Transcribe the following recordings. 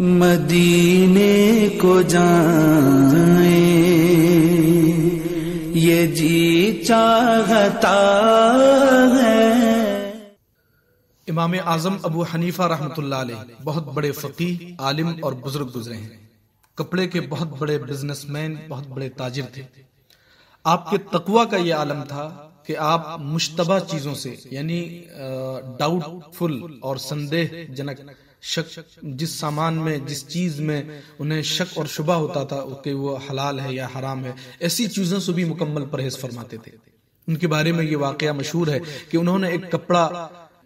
मदीने को जाए ये जी चाहता है इमाम आजम अबू हनीफा रहमत बहुत बड़े फकी आलिम और बुजुर्ग गुजरे हैं कपड़े के बहुत बड़े बिजनेसमैन बहुत बड़े ताजिर थे आपके तकवा का ये आलम था कि आप मुशतबा चीजों से यानी डाउटफुल और संदेह जनक शक जिस सामान में जिस चीज़ में उन्हें शक और शुबा होता था कि वो हलाल है या हराम है ऐसी चीज़ों से भी मुकम्मल परहेज फरमाते थे उनके बारे में ये वाक़ मशहूर है कि उन्होंने एक कपड़ा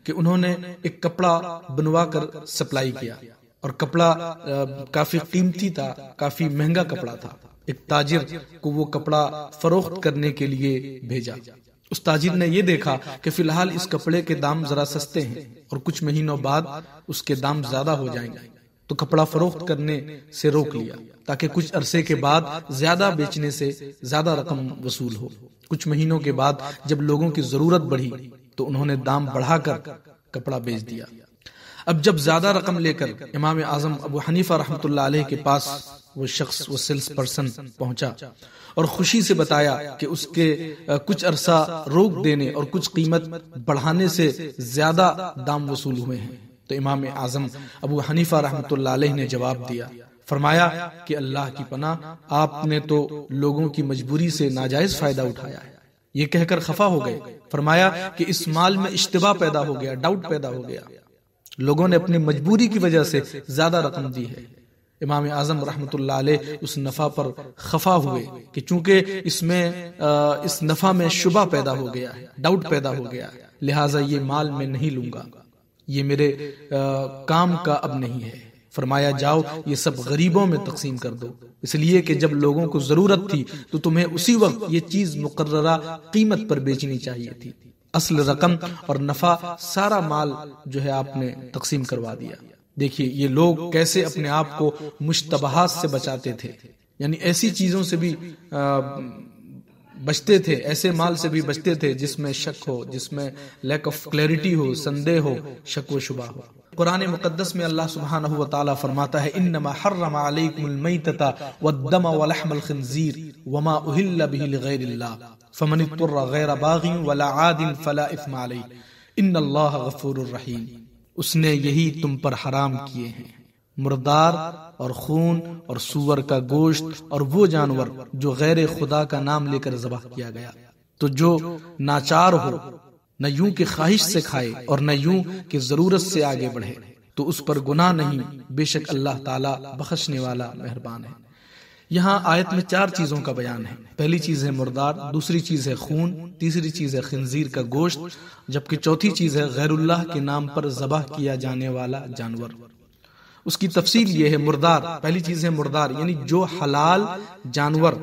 कि उन्होंने एक कपड़ा बनवा कर सप्लाई किया और कपड़ा काफ़ी कीमती था काफ़ी महंगा कपड़ा था एक ताजिर को वो कपड़ा फरोख्त करने के लिए भेजा उस ताजिर ने यह देखा कि फिलहाल इस कपड़े के दाम जरा सस्ते हैं और कुछ महीनों बाद उसके दाम ज्यादा हो जाएंगे तो कपड़ा फरोख्त करने से रोक लिया ताकि कुछ अरसे के बाद ज्यादा बेचने से ज्यादा रकम वसूल हो कुछ महीनों के बाद जब लोगों की जरूरत बढ़ी तो उन्होंने दाम बढ़ाकर कपड़ा बेच दिया अब जब ज्यादा रकम लेकर इमाम आजम अबू हनीफा रहमत के पास वो शख्स वो सेल्स पर्सन पहुंचा और खुशी से बताया कि उसके कुछ अरसा रोक देने और कुछ कीमत बढ़ाने से ज्यादा दाम वसूल हुए हैं तो इमाम आजम अबू हनीफा रहमत ने जवाब दिया फरमाया कि अल्लाह की पना आपने तो लोगों की मजबूरी से नाजायज फायदा उठाया है ये कहकर खफा हो गए फरमाया कि इस माल में इश्तबा पैदा हो गया डाउट पैदा हो गया लोगों ने अपनी मजबूरी की वजह से ज्यादा रकम दी है इमाम आजम रहमत उस नफ़ा पर खफा हुए कि चूंकि इसमें इस नफ़ा में शुबा पैदा हो गया है डाउट पैदा हो गया है लिहाजा ये माल मैं नहीं लूंगा ये मेरे आ, काम का अब नहीं है फरमाया जाओ ये सब गरीबों में तकसीम कर दो इसलिए कि जब लोगों को ज़रूरत थी तो तुम्हें उसी वक्त ये चीज़ मुकर्रा कीमत पर बेचनी चाहिए थी असल रकम और नफा सारा माल जो है आपने तकसीम करवा दिया देखिए ये लोग कैसे अपने आप को मुश्तबहात से बचाते थे यानी ऐसी चीजों से भी बचते थे ऐसे माल से भी बचते थे जिसमें शक हो जिसमें लैक ऑफ क्लैरिटी हो संदेह हो शक व शुबा हो कुरान मुकद्दस में अल्लाह सुबहान तला फरमाता है इन नमा व तथा वदम वलहमल खंजीर वमा उहिल्ला बिहिल गैर फमन तुर्र गैर बागी वला आदिन फला इस्मा इन अल्लाह गफूररहीम उसने यही तुम पर हराम किए हैं मुर्दार और खून और सुअर का गोश्त और वो जानवर जो गैर खुदा का नाम लेकर जबह किया गया तो जो नाचार हो न यूं की ख्वाहिश से खाए और न यूं की जरूरत से आगे बढ़े तो उस पर गुनाह नहीं बेशक अल्लाह ताला बख्शने वाला मेहरबान है यहाँ आयत में चार चीजों का बयान है पहली चीज है मुर्दार दूसरी चीज है खून तीसरी चीज है खंजीर का गोश्त जबकि चौथी चीज है गैरुल्लाह के नाम पर जबह किया जाने वाला जानवर उसकी तफसील यह है मुर्दार पहली चीज है मुर्दार यानी जो हलाल जानवर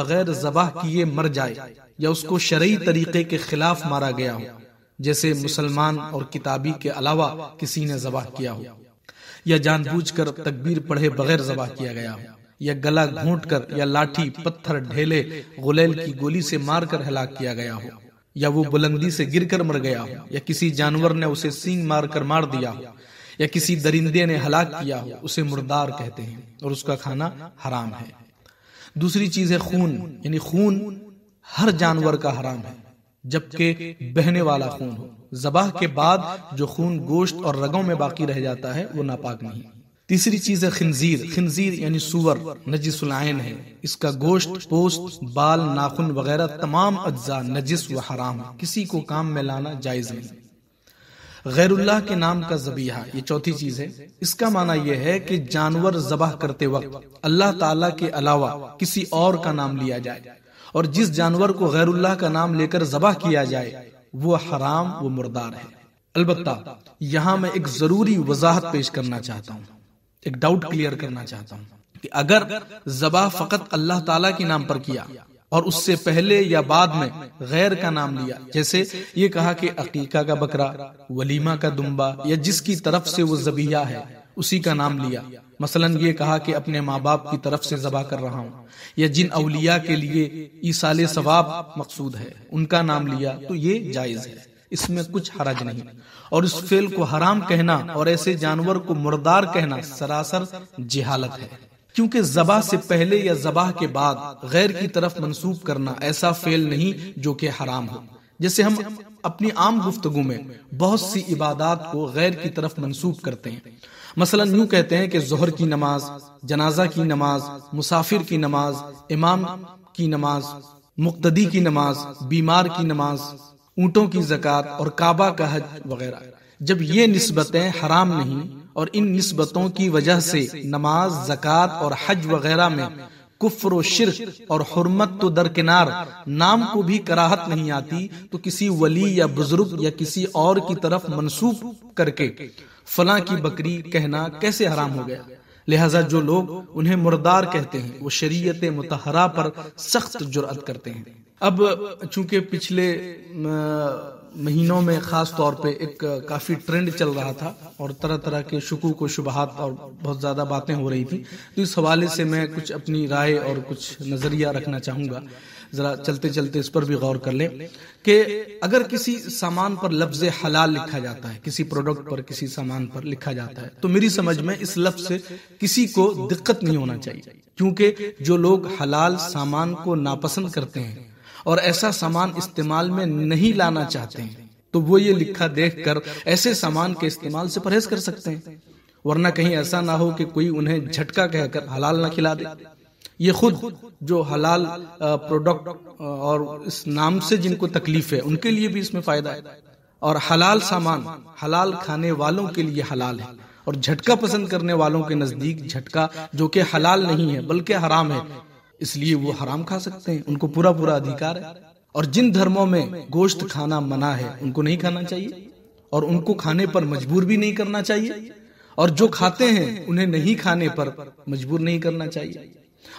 बगैर जबह किए मर जाए या उसको शरय तरीके के खिलाफ मारा गया हो जैसे मुसलमान और किताबी के अलावा किसी ने जबह किया हो या जानबूझकर तकबीर पढ़े बगैर जबह किया गया हो या गला कर या लाठी पत्थर ढेले गुलेल की गोली से मारकर हलाक किया गया हो या वो बुलंदी से गिरकर मर गया हो या किसी जानवर ने उसे सींग मारकर मार दिया हो या किसी दरिंदे ने हलाक किया हो उसे मुर्दार कहते हैं और उसका खाना हराम है दूसरी चीज है खून यानी खून हर जानवर का हराम है जबकि बहने वाला खून हो जबाह के बाद जो खून गोश्त और रगों में बाकी रह जाता है वो नापाक नहीं तीसरी चीज है खिंजीर खिंजीर यानी सुअर नजिस है इसका गोश्त पोस्ट बाल नाखून वगैरह तमाम अज्जा नजिस व हराम किसी को काम में लाना जायज नहीं गैरुल्लाह के नाम का जबीहा ये चौथी चीज है इसका माना यह है कि जानवर जबाह करते वक्त अल्लाह ताला के अलावा किसी और का नाम लिया जाए और जिस जानवर को गैरुल्लाह का नाम लेकर जबाह किया जाए वो हराम व मुर्दार है अलबत्ता यहाँ मैं एक जरूरी वजाहत पेश करना चाहता हूँ एक डाउट क्लियर करना चाहता हूँ कि अगर जबा फकत अल्लाह ताला के नाम पर किया और उससे पहले या बाद में गैर का नाम लिया जैसे ये कहा कि अकीका का बकरा वलीमा का दुम्बा या जिसकी तरफ से वो जबिया है उसी का नाम लिया मसलन ये कहा कि अपने माँ बाप की तरफ से जबा कर रहा हूँ या जिन अलिया के लिए ईसाल सवाब मकसूद है उनका नाम लिया तो ये जायज है इसमें कुछ हरज नहीं और इस फेल को हराम कहना और ऐसे जानवर को मुर्दार कहना सरासर जिहालत है क्योंकि जबा से पहले या जबाह के बाद गैर की तरफ मंसूब करना ऐसा फेल नहीं जो कि हराम हो जैसे हम अपनी आम गुफ्तगु में बहुत सी इबादत को गैर की तरफ मंसूब करते हैं मसलन यूं कहते हैं कि जोहर की नमाज जनाजा की नमाज मुसाफिर की नमाज इमाम की नमाज मुक्तदी की नमाज बीमार की नमाज ऊँटों की जक़ात और काबा का हज वगैरह जब ये नस्बतें हराम नहीं और इन नस्बतों की वजह से नमाज जक़ात और हज वगैरह में कुफर शिर और हरमत तो दरकिनार नाम को भी कराहत नहीं आती तो किसी वली या बुजुर्ग या किसी और की तरफ मनसूब करके फला की बकरी कहना कैसे हराम हो गया लिहाजा जो लोग उन्हें मुर्दार कहते हैं वो शरीय मतहरा पर सख्त जुरात करते हैं अब चूंकि पिछले महीनों में ख़ास तौर पे एक काफ़ी ट्रेंड चल रहा था और तरह तरह के शकू को शुबहत और बहुत ज़्यादा बातें हो रही थी तो इस हवाले से मैं कुछ अपनी राय और कुछ नज़रिया रखना चाहूंगा ज़रा चलते चलते इस पर भी गौर कर लें कि अगर किसी सामान पर लफ्ज़ हलाल लिखा जाता है किसी प्रोडक्ट पर किसी सामान पर लिखा जाता है तो मेरी समझ में इस लफ्ज़ से किसी को दिक्कत नहीं होना चाहिए क्योंकि जो लोग हलाल सामान को नापसंद करते हैं और ऐसा सामान इस्तेमाल में नहीं लाना चाहते हैं तो वो ये लिखा देखकर ऐसे सामान के इस्तेमाल से परहेज कर सकते हैं वरना कहीं ऐसा ना हो कि कोई उन्हें झटका कहकर हलाल ना खिला दे ये खुद जो हलाल प्रोडक्ट और इस नाम से जिनको तकलीफ है उनके लिए भी इसमें फायदा है और हलाल सामान हलाल खाने वालों के लिए हलाल है और झटका पसंद करने वालों के नजदीक झटका जो कि हलाल नहीं है बल्कि हराम है इसलिए वो हराम खा सकते हैं उनको पूरा पूरा अधिकार है और जिन धर्मों में गोश्त खाना मना है उनको नहीं खाना चाहिए और उनको खाने पर मजबूर भी नहीं करना चाहिए और जो खाते हैं उन्हें नहीं खाने पर मजबूर नहीं करना चाहिए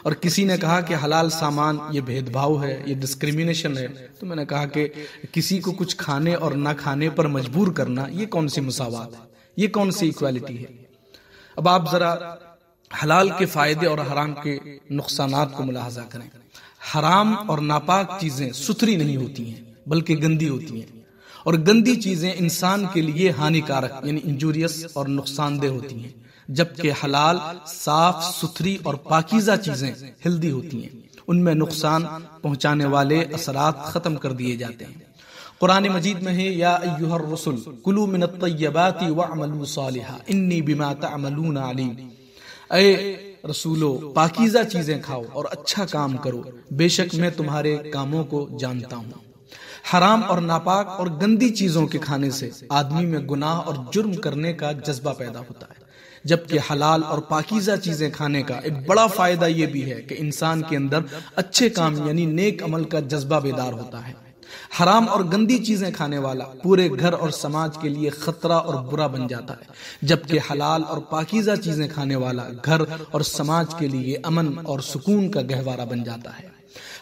और किसी ने कहा कि हलाल सामान ये भेदभाव है ये डिस्क्रिमिनेशन है तो मैंने कहा कि किसी को कुछ खाने और ना खाने पर मजबूर करना ये कौन सी मसावत है ये कौन सी इक्वालिटी है अब आप जरा हलाल के फायदे और हराम के नुकसान को मुलाहजा करें हराम और नापाक चीजें सुथरी नहीं होती हैं बल्कि गंदी होती हैं और गंदी चीजें इंसान के लिए हानिकारक यानी इंजूरियस और नुकसानदेह होती हैं जबकि हलाल साफ सुथरी और पाकिजा चीजें हेल्दी होती हैं उनमें नुकसान पहुंचाने वाले असरात खत्म कर दिए जाते हैं कुरान मजीद में है या अय्युहर रसुल कुलू मिन तय्यबाति वअमलू सालिहा इन्नी बिमा तअमलून अलीम ए रसूलो पाकिजा चीजें खाओ और अच्छा, अच्छा काम करो बेशक मैं तुम्हारे कामों को जानता हूँ हराम और नापाक और गंदी चीजों के खाने से आदमी में गुनाह और जुर्म करने का जज्बा पैदा होता है जबकि हलाल और पाकिज़ा चीज़ें खाने का एक बड़ा फ़ायदा यह भी है कि इंसान के अंदर अच्छे काम यानी नेक अमल का जज्बा बेदार होता है हराम और गंदी चीजें खाने वाला पूरे घर और समाज के लिए खतरा और बुरा बन जाता है जबकि हलाल और पाकिजा चीजें खाने वाला घर और समाज के लिए अमन और सुकून का गहवारा बन जाता है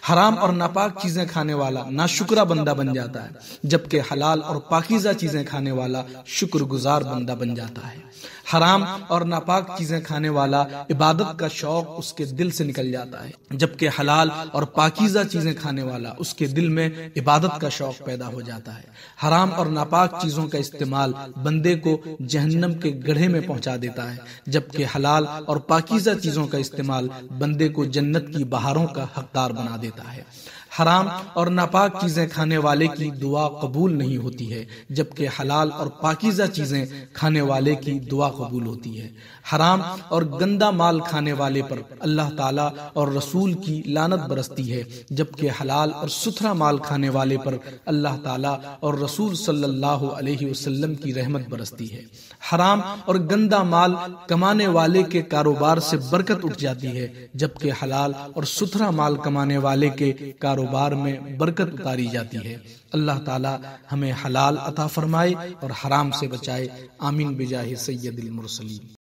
हराम और नापाक चीजें खाने वाला नाशुक्रा बंदा बन जाता है जबकि हलाल और पाकिजा चीजें खाने वाला शुक्रगुजार बंदा बन जाता है हराम और नापाक चीजें खाने वाला इबादत का शौक उसके दिल से निकल जाता है जबकि हलाल और पाकिजा चीजें खाने वाला उसके दिल में इबादत का शौक पैदा हो जाता है हराम और नापाक चीजों का इस्तेमाल बंदे को जहन्नम के गढ़े में पहुंचा देता है जबकि हलाल और पाकिजा चीजों का इस्तेमाल बंदे को जन्नत की बहारों का हकदार बना देता है हराम और नापाक चीज़ें खाने वाले की दुआ कबूल नहीं होती है जबकि हलाल और पाकिज़ा चीज़ें खाने वाले की दुआ कबूल होती है हराम और गंदा माल खाने वाले पर अल्लाह ताला और रसूल की लानत बरसती है जबकि हलाल और सुथरा माल खाने वाले पर अल्लाह ताला और रसूल सल्लल्लाहु अलैहि वसल्लम की रहमत बरसती है हराम और गंदा माल कमाने वाले के कारोबार से बरकत उठ जाती है जबकि हलाल और सुथरा माल कमाने वाले के कारोबार में बरकत उतारी जाती है अल्लाह ताला हमें हलाल अता फरमाए और हराम से बचाए आमीन बिजाही सैदिल मुरसलीम